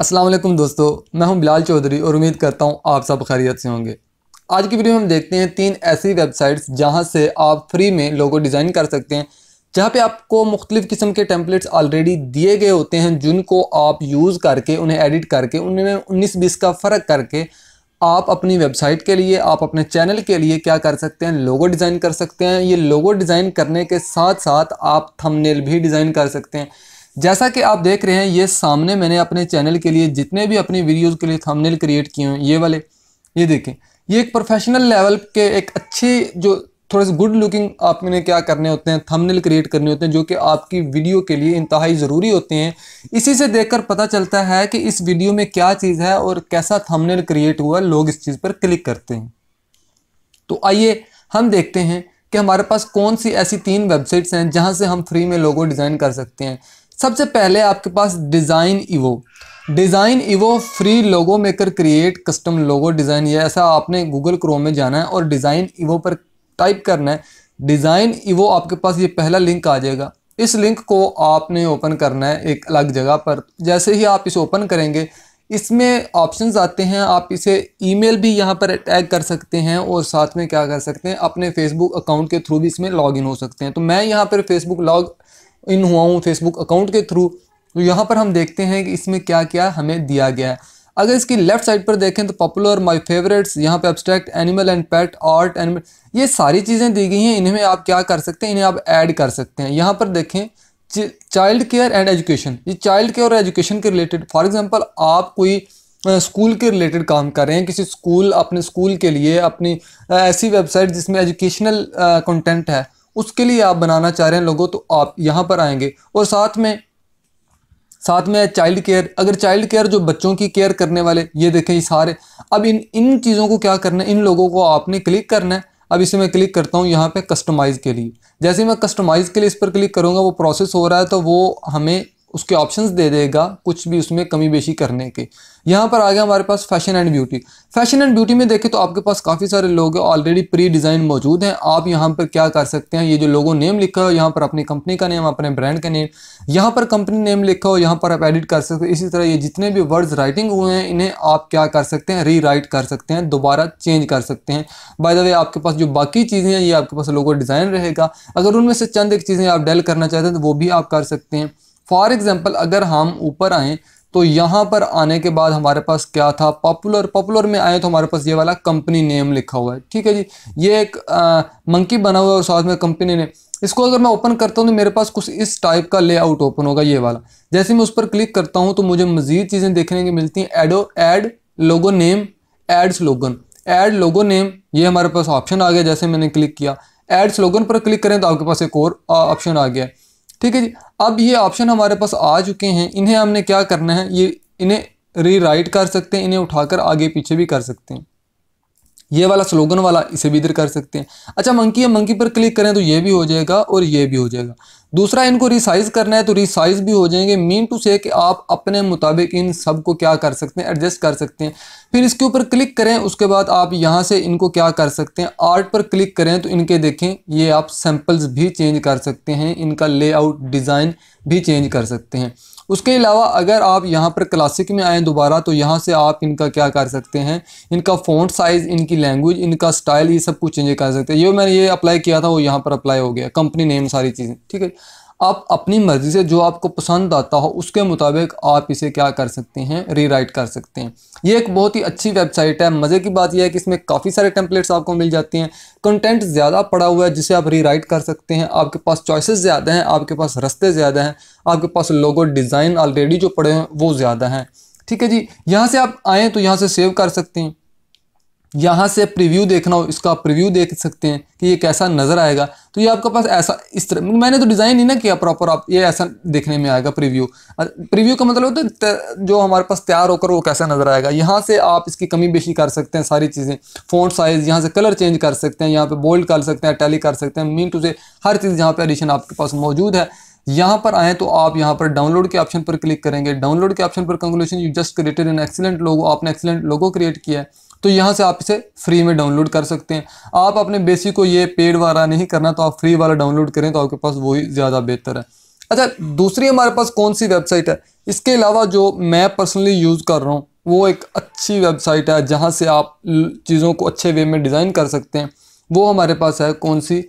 असलम दोस्तों मैं हूं बिलाल चौधरी और उम्मीद करता हूं आप सब खैरियत से होंगे आज की वीडियो में हम देखते हैं तीन ऐसी वेबसाइट्स जहां से आप फ्री में लोगो डिज़ाइन कर सकते हैं जहां पे आपको मुख्तलिफ़ किस्म के टेम्पलेट्स ऑलरेडी दिए गए होते हैं जिनको आप यूज़ करके उन्हें एडिट करके उनमें उन्नीस बीस का फ़र्क करके आप अपनी वेबसाइट के लिए आप अपने चैनल के लिए क्या कर सकते हैं लोगो डिज़ाइन कर सकते हैं ये लोगो डिज़ाइन करने के साथ साथ आप थंबनेल भी डिज़ाइन कर सकते हैं जैसा कि आप देख रहे हैं ये सामने मैंने अपने चैनल के लिए जितने भी अपनी वीडियोस के लिए थंबनेल क्रिएट किए हैं ये वाले ये देखें ये एक प्रोफेशनल लेवल के एक अच्छे जो थोड़े से गुड लुकिंग आपने क्या करने होते हैं थंबनेल क्रिएट करने होते हैं जो कि आपकी वीडियो के लिए इंतहाई ज़रूरी होते हैं इसी से देख पता चलता है कि इस वीडियो में क्या चीज़ है और कैसा थमनेल क्रिएट हुआ लोग इस चीज़ पर क्लिक करते हैं तो आइए हम देखते हैं कि हमारे पास कौन सी ऐसी तीन वेबसाइट्स हैं जहाँ से हम फ्री में लोगो डिज़ाइन कर सकते हैं सबसे पहले आपके पास design evo design evo free logo maker create custom logo design ये ऐसा आपने गूगल क्रोम में जाना है और डिज़ाइन इवो पर टाइप करना है डिज़ाइन इवो आपके पास ये पहला लिंक आ जाएगा इस लिंक को आपने ओपन करना है एक अलग जगह पर जैसे ही आप इसे ओपन करेंगे इसमें ऑप्शंस आते हैं आप इसे ईमेल भी यहाँ पर टैग कर सकते हैं और साथ में क्या कर सकते हैं अपने फेसबुक अकाउंट के थ्रू भी इसमें लॉगिन हो सकते हैं तो मैं यहाँ पर फेसबुक लॉग इन हुआ हूँ फेसबुक अकाउंट के थ्रू तो यहाँ पर हम देखते हैं कि इसमें क्या क्या हमें दिया गया है अगर इसकी लेफ्ट साइड पर देखें तो पॉपुलर माय फेवरेट्स यहाँ पे abstract animal and pet art animal ये सारी चीज़ें दी गई हैं इन्हें आप क्या कर सकते हैं इन्हें आप ऐड कर सकते हैं यहाँ पर देखें चाइल्ड केयर एंड एजुकेशन ये चाइल्ड केयर और एजुकेशन के रिलेटेड फॉर एग्जाम्पल आप कोई स्कूल के रिलेटेड काम कर रहे हैं किसी स्कूल अपने स्कूल के लिए अपनी ऐसी वेबसाइट जिसमें एजुकेशनल कंटेंट है उसके लिए आप बनाना चाह रहे हैं लोगों तो आप यहाँ पर आएंगे और साथ में साथ में चाइल्ड केयर अगर चाइल्ड केयर जो बच्चों की केयर करने वाले ये देखें ये सारे अब इन इन चीज़ों को क्या करना है इन लोगों को आपने क्लिक करना है अब इसे मैं क्लिक करता हूँ यहाँ पे कस्टमाइज़ के लिए जैसे मैं कस्टमाइज़ के लिए इस पर क्लिक करूँगा वो प्रोसेस हो रहा है तो वो हमें उसके ऑप्शंस दे देगा कुछ भी उसमें कमी बेशी करने के यहाँ पर आ गया हमारे पास fashion and beauty fashion and beauty में देखें तो आपके पास काफ़ी सारे लोग ऑलरेडी प्री डिज़ाइन मौजूद हैं आप यहाँ पर क्या कर सकते हैं ये जो लोगों नेम लिखा हो यहाँ पर अपनी कंपनी का नेम अपने ब्रांड का नेम यहाँ पर कंपनी नेम लिखा हो यहाँ पर आप एडिट कर सकते हैं इसी तरह ये जितने भी वर्ड्स राइटिंग हुए हैं इन्हें आप क्या कर सकते हैं री कर सकते हैं दोबारा चेंज कर सकते हैं बाय द वे आपके पास जो बाकी चीज़ें हैं ये आपके पास लोगों डिज़ाइन रहेगा अगर उनमें से चंद एक चीज़ें आप डेल करना चाहते हैं तो वो भी आप कर सकते हैं फॉर एग्ज़ाम्पल अगर हम ऊपर आएँ तो यहाँ पर आने के बाद हमारे पास क्या था पॉपुलर पॉपुलर में आए तो हमारे पास ये वाला कंपनी नेम लिखा हुआ है ठीक है जी ये एक मंकी बना हुआ है और साथ में कंपनी नेम इसको अगर मैं ओपन करता हूँ तो मेरे पास कुछ इस टाइप का लेआउट ओपन होगा ये वाला जैसे मैं उस पर क्लिक करता हूँ तो मुझे मज़ीद चीज़ें देखने की मिलती हैं एडो add logo name add slogan add logo name ये हमारे पास ऑप्शन आ गया जैसे मैंने क्लिक किया एड स्लोगन पर क्लिक करें तो आपके पास एक और ऑप्शन आ गया है ठीक है जी अब ये ऑप्शन हमारे पास आ चुके हैं इन्हें हमने क्या करना है ये इन्हें रीराइट कर सकते हैं इन्हें उठाकर आगे पीछे भी कर सकते हैं ये वाला स्लोगन वाला इसे भी इधर कर सकते हैं अच्छा मंकी है मंकी पर क्लिक करें तो ये भी हो जाएगा और ये भी हो जाएगा दूसरा इनको रिसाइज़ करना है तो रिसाइज़ भी हो जाएंगे मीन टू से कि आप अपने मुताबिक इन सब को क्या कर सकते हैं एडजस्ट कर सकते हैं फिर इसके ऊपर क्लिक करें उसके बाद आप यहाँ से इनको क्या कर सकते हैं आर्ट पर क्लिक करें तो इनके देखें ये आप सैम्पल्स भी चेंज कर सकते हैं इनका लेआउट डिज़ाइन भी चेंज कर सकते हैं उसके अलावा अगर आप यहाँ पर क्लासिक में आएँ दोबारा तो यहाँ से आप इनका क्या कर सकते हैं इनका फोन साइज़ इनकी लैंग्वेज इनका स्टाइल ये सब कुछ चेंज कर सकते हैं ये मैंने ये अप्लाई किया था वो यहाँ पर अप्लाई हो गया कंपनी नेम सारी चीज़ें ठीक है आप अपनी मर्ज़ी से जो आपको पसंद आता हो उसके मुताबिक आप इसे क्या कर सकते हैं रीराइट कर सकते हैं ये एक बहुत ही अच्छी वेबसाइट है मज़े की बात यह है कि इसमें काफ़ी सारे टेम्पलेट्स आपको मिल जाते हैं कंटेंट ज़्यादा पड़ा हुआ है जिसे आप रीराइट कर सकते हैं आपके पास चॉइसेस ज़्यादा हैं आपके पास रस्ते ज़्यादा हैं आपके पास लोगो डिज़ाइन ऑलरेडी जो पड़े हैं वो ज़्यादा हैं ठीक है जी यहाँ से आप आएँ तो यहाँ से सेव कर सकते हैं यहाँ से प्रीव्यू देखना हो इसका आप प्रीव्यू देख सकते हैं कि ये कैसा नज़र आएगा तो ये आपके पास ऐसा इस तरह मतलब मैंने तो डिज़ाइन ही ना किया प्रॉपर आप ये ऐसा देखने में आएगा प्रीव्यू प्रीव्यू का मतलब होता है जो हमारे पास तैयार होकर वो कैसा नज़र आएगा यहाँ से आप इसकी कमी बेशी कर सकते हैं सारी चीज़ें फोन साइज़ यहाँ से कलर चेंज कर सकते हैं यहाँ पर बोल्ड कर सकते हैं टैली कर सकते हैं मीन टू से हर चीज़ यहाँ पर एडिशन आपके पास मौजूद है यहाँ पर आएँ तो आप यहाँ पर डाउनलोड के ऑप्शन पर क्लिक करेंगे डाउनलोड के ऑप्शन पर congratulations you just created an excellent logo आपने एक्सीलेंट लोगो क्रिएट किया है तो यहाँ से आप इसे फ्री में डाउनलोड कर सकते हैं आप अपने बेसिक को ये पेड वाला नहीं करना तो आप फ्री वाला डाउनलोड करें तो आपके पास वही ज़्यादा बेहतर है अच्छा दूसरी हमारे पास कौन सी वेबसाइट है इसके अलावा जो मैं पर्सनली यूज़ कर रहा हूँ वो एक अच्छी वेबसाइट है जहाँ से आप चीज़ों को अच्छे वे में डिज़ाइन कर सकते हैं वो हमारे पास है कौन सी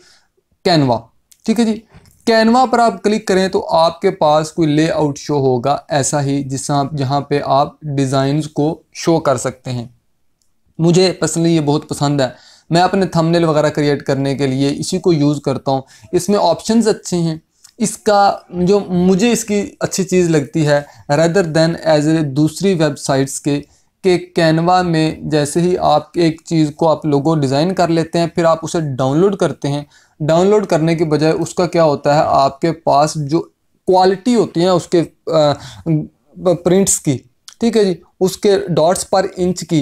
कैनवा ठीक है जी कैनवा पर आप क्लिक करें तो आपके पास कोई लेआउट शो होगा ऐसा ही जिस जहाँ पे आप डिज़ाइन को शो कर सकते हैं मुझे पर्सनली ये बहुत पसंद है मैं अपने थंबनेल वगैरह क्रिएट करने के लिए इसी को यूज़ करता हूँ इसमें ऑप्शंस अच्छे हैं इसका जो मुझे इसकी अच्छी चीज़ लगती है रदर देन एज ए दूसरी वेबसाइट्स के के कैनवा में जैसे ही आप एक चीज़ को आप लोगों डिज़ाइन कर लेते हैं फिर आप उसे डाउनलोड करते हैं डाउनलोड करने के बजाय उसका क्या होता है आपके पास जो क्वालिटी होती है उसके प्रिंट्स की ठीक है जी उसके डॉट्स पर इंच की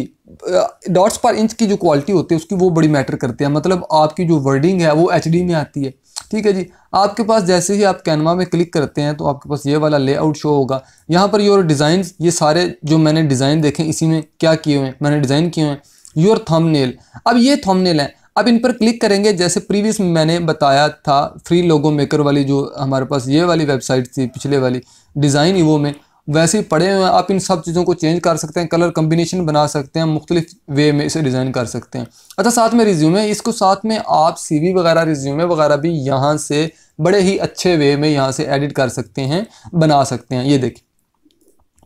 डॉट्स पर इंच की जो क्वालिटी होती है उसकी वो बड़ी मैटर करती है मतलब आपकी जो वर्डिंग है वो एच में आती है ठीक है जी आपके पास जैसे ही आप कैनवा में क्लिक करते हैं तो आपके पास ये वाला लेआउट शो होगा यहाँ पर योर डिज़ाइन ये सारे जो मैंने डिज़ाइन देखे इसी में क्या किए हुए हैं मैंने डिज़ाइन किए हुए हैं योर थंबनेल अब ये थंबनेल हैं अब इन पर क्लिक करेंगे जैसे प्रीवियस मैंने बताया था फ्री लोगो मेकर वाली जो हमारे पास ये वाली वेबसाइट थी पिछले वाली डिज़ाइन इवो में वैसे ही पड़े हुए हैं आप इन सब चीज़ों को चेंज कर सकते हैं कलर कम्बिनेशन बना सकते हैं मुख्तलिफ वे में इसे डिज़ाइन कर सकते हैं अच्छा साथ में रिज्यूमे इसको साथ में आप सी वी वगैरह रिज्यूमे वगैरह भी यहाँ से बड़े ही अच्छे वे में यहाँ से एडिट कर सकते हैं बना सकते हैं ये देखिए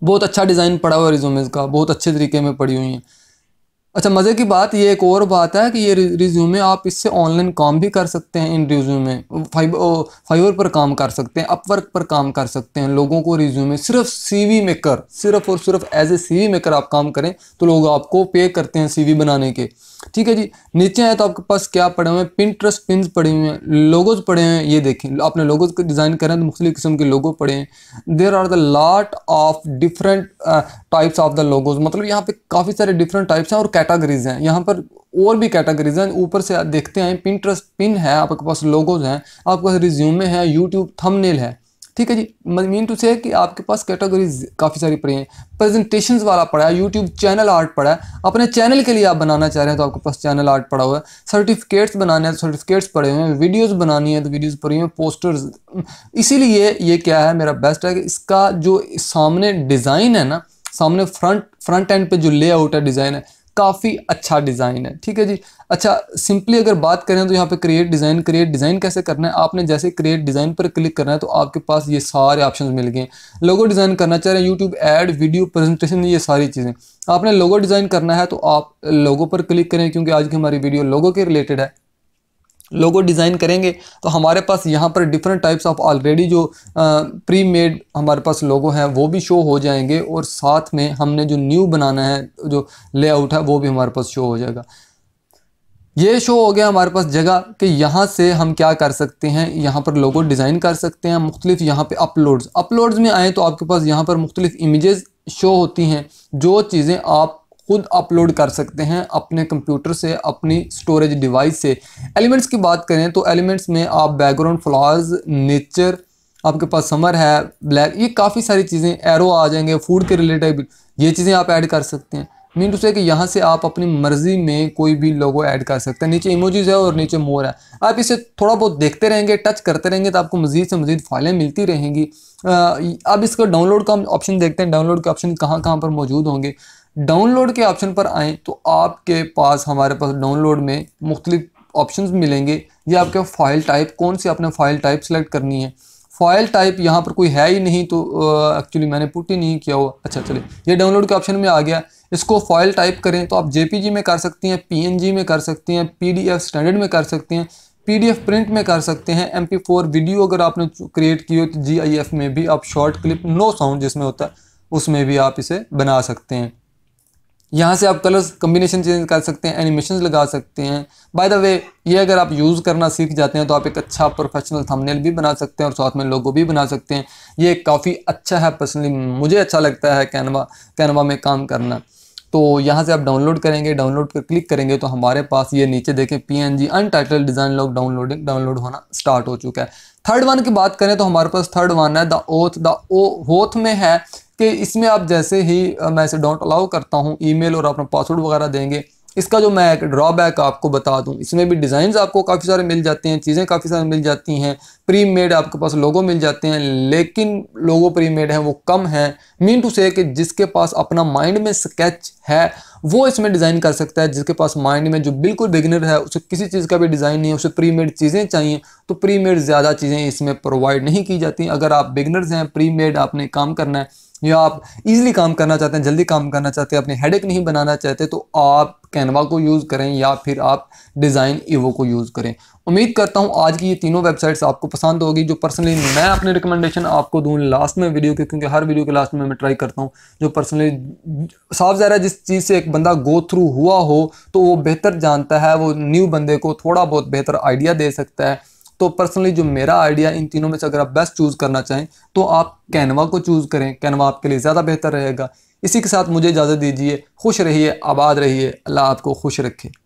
बहुत अच्छा डिज़ाइन पड़ा हुआ है रिज्यूमेज़ का बहुत अच्छे तरीके में पड़ी हुई हैं अच्छा मज़े की बात ये एक और बात है कि ये रिज्यूमे आप इससे ऑनलाइन काम भी कर सकते हैं इन रिज्यूमे फाइव फाइवर पर काम कर सकते हैं अपवर्क पर काम कर सकते हैं लोगों को रिज्यूमे सिर्फ सीवी मेकर सिर्फ और सिर्फ एज ए सीवी मेकर आप काम करें तो लोग आपको पे करते हैं सीवी बनाने के ठीक है जी नीचे आए तो आपके पास क्या पड़े हुए हैं पिन ट्रस्ट पिन पड़े हुए हैं लोगोज पड़े हैं ये देखें आपने लोगोज को डिज़ाइन करें तो मुख्तलि किस्म के लोगो पड़े हैं there are the lot of different types of the logos मतलब यहाँ पे काफ़ी सारे डिफरेंट टाइप्स हैं और कैटागरीज हैं यहाँ पर और भी कैटेगरीज हैं ऊपर से देखते हैं पिन ट्रस्ट पिन है आपके पास लोगोज हैं आपके पास रिज्यूमे हैं यूट्यूब थमनेल है ठीक है जी मीन टू से कि आपके पास कैटेगरीज काफ़ी सारी पड़ी हैं प्रेजेंटेशन वाला पड़ा है यूट्यूब चैनल आर्ट पड़ा है अपने चैनल के लिए आप बनाना चाह रहे हैं तो आपके पास चैनल आर्ट पड़ा हुआ है सर्टिफिकेट्स बनाने हैं तो सर्टिफिकेट्स पड़े हुए हैं वीडियोज़ बनानी है तो वीडियोज़ पड़ी हुई हैं पोस्टर्स इसीलिए ये क्या है मेरा बेस्ट है कि इसका जो सामने डिज़ाइन है ना सामने फ्रंट फ्रंट एंड पे जो लेआउट है डिज़ाइन है काफ़ी अच्छा डिज़ाइन है ठीक है जी अच्छा सिंपली अगर बात करें तो यहाँ पे क्रिएट डिज़ाइन क्रिएट डिज़ाइन कैसे करना है आपने जैसे क्रिएट डिज़ाइन पर क्लिक करना है तो आपके पास ये सारे ऑप्शन मिल गए लोगो डिज़ाइन करना चाह रहे हैं यूट्यूब एड वीडियो प्रेजेंटेशन ये सारी चीज़ें आपने लोगो डिज़ाइन करना है तो आप लोगो पर क्लिक करें क्योंकि आज की हमारी वीडियो लोगो के रिलेटेड है लोगो डिज़ाइन करेंगे तो हमारे पास यहाँ पर डिफरेंट टाइप्स ऑफ ऑलरेडी जो प्री मेड हमारे पास लोगो हैं वो भी शो हो जाएंगे और साथ में हमने जो न्यू बनाना है जो लेआउट है वो भी हमारे पास शो हो जाएगा ये शो हो गया हमारे पास जगह कि यहाँ से हम क्या कर सकते हैं यहाँ पर लोगो डिज़ाइन कर सकते हैं मुख्तलिफ यहाँ पर अपलोड्स अपलोड्स में आएँ तो आपके पास यहाँ पर मुख्तलिफ इमेज शो होती हैं जो चीज़ें आप खुद अपलोड कर सकते हैं अपने कंप्यूटर से अपनी स्टोरेज डिवाइस से एलिमेंट्स की बात करें तो एलिमेंट्स में आप बैकग्राउंड फ्लावर्स नेचर आपके पास समर है ब्लैक ये काफ़ी सारी चीज़ें एरो आ जाएंगे फूड के रिलेटेड ये चीज़ें आप ऐड कर सकते हैं मीन टू से कि यहाँ से आप अपनी मर्ज़ी में कोई भी लोगो ऐड कर सकते हैं नीचे इमोजीज है और नीचे मोर है आप इसे थोड़ा बहुत देखते रहेंगे टच करते रहेंगे तो आपको मज़ीद से मज़ीद फाइलें मिलती रहेंगी अब इसका डाउनलोड का ऑप्शन देखते हैं डाउनलोड के ऑप्शन कहाँ कहाँ पर मौजूद होंगे डाउनलोड के ऑप्शन पर आएँ तो आपके पास हमारे पास डाउनलोड में मुख्तलिफ ऑप्शन मिलेंगे ये आपके फ़ाइल टाइप कौन सी आपने फ़ाइल टाइप सेलेक्ट करनी है फ़ाइल टाइप यहाँ पर कोई है ही नहीं तो एक्चुअली मैंने पुट ही नहीं किया हुआ अच्छा चले ये डाउनलोड के ऑप्शन में आ गया इसको फाइल टाइप करें तो आप जे में कर सकते हैं पी में कर सकते हैं पी स्टैंडर्ड में कर सकते हैं पीडीएफ प्रिंट में कर सकते हैं एम वीडियो अगर आपने क्रिएट की हो तो जी में भी आप शॉर्ट क्लिप नो साउंड जिसमें होता है उसमें भी आप इसे बना सकते हैं यहाँ से आप कलर्स कम्बिनेशन चेंज कर सकते हैं एनिमेशन लगा सकते हैं बाय द वे ये अगर आप यूज़ करना सीख जाते हैं तो आप एक अच्छा प्रोफेशनल थंबनेल भी बना सकते हैं और साथ में लोगो भी बना सकते हैं ये काफ़ी अच्छा है पर्सनली मुझे अच्छा लगता है कैनवा कैनवा में काम करना तो यहाँ से आप डाउनलोड करेंगे डाउनलोड पर क्लिक करेंगे तो हमारे पास ये नीचे देखें P N G title design lock downloading download होना स्टार्ट हो चुका है थर्ड वन की बात करें तो हमारे पास थर्ड वन है द ओथ द होथ में है कि इसमें आप जैसे ही मैं इसे डोंट अलाउ करता हूँ ईमेल और अपना पासवर्ड वगैरह देंगे इसका जो मैं एक ड्रॉबैक आपको बता दूं इसमें भी डिज़ाइन आपको काफ़ी सारे मिल जाते हैं चीज़ें काफ़ी सारी मिल जाती हैं प्री मेड आपके पास लोगों मिल जाते हैं लेकिन लोगों प्री मेड हैं वो कम हैं मीन टू से कि जिसके पास अपना माइंड में स्केच है वो इसमें डिज़ाइन कर सकता है जिसके पास माइंड में जो बिल्कुल बिगिनर है उसे किसी चीज़ का भी डिज़ाइन नहीं है उसे प्री मेड चीज़ें चाहिए तो प्री मेड ज़्यादा चीज़ें इसमें प्रोवाइड नहीं की जाती अगर आप बिगनर्स हैं प्री मेड आपने काम करना है या आप इजीली काम करना चाहते हैं जल्दी काम करना चाहते हैं अपने हेडेक नहीं बनाना चाहते तो आप कैनवा को यूज़ करें या फिर आप डिज़ाइन ईवो को यूज़ करें उम्मीद करता हूँ आज की ये तीनों वेबसाइट्स आपको पसंद होगी जो पर्सनली मैं अपने रिकमेंडेशन आपको दूँ लास्ट में वीडियो के क्योंकि हर वीडियो के लास्ट में मैं ट्राई करता हूँ जो पर्सनली साफ ज्यादा जिस चीज़ से एक बंदा गो थ्रू हुआ हो तो वो बेहतर जानता है वो न्यू बंदे को थोड़ा बहुत बेहतर आइडिया दे सकता है तो पर्सनली जो मेरा आइडिया इन तीनों में से अगर आप बेस्ट चूज़ करना चाहें तो आप कैनवा को चूज़ करें कैनवा आपके लिए ज़्यादा बेहतर रहेगा इसी के साथ मुझे इजाज़त दीजिए खुश रहिए आबाद रहिए अल्लाह आपको खुश रखे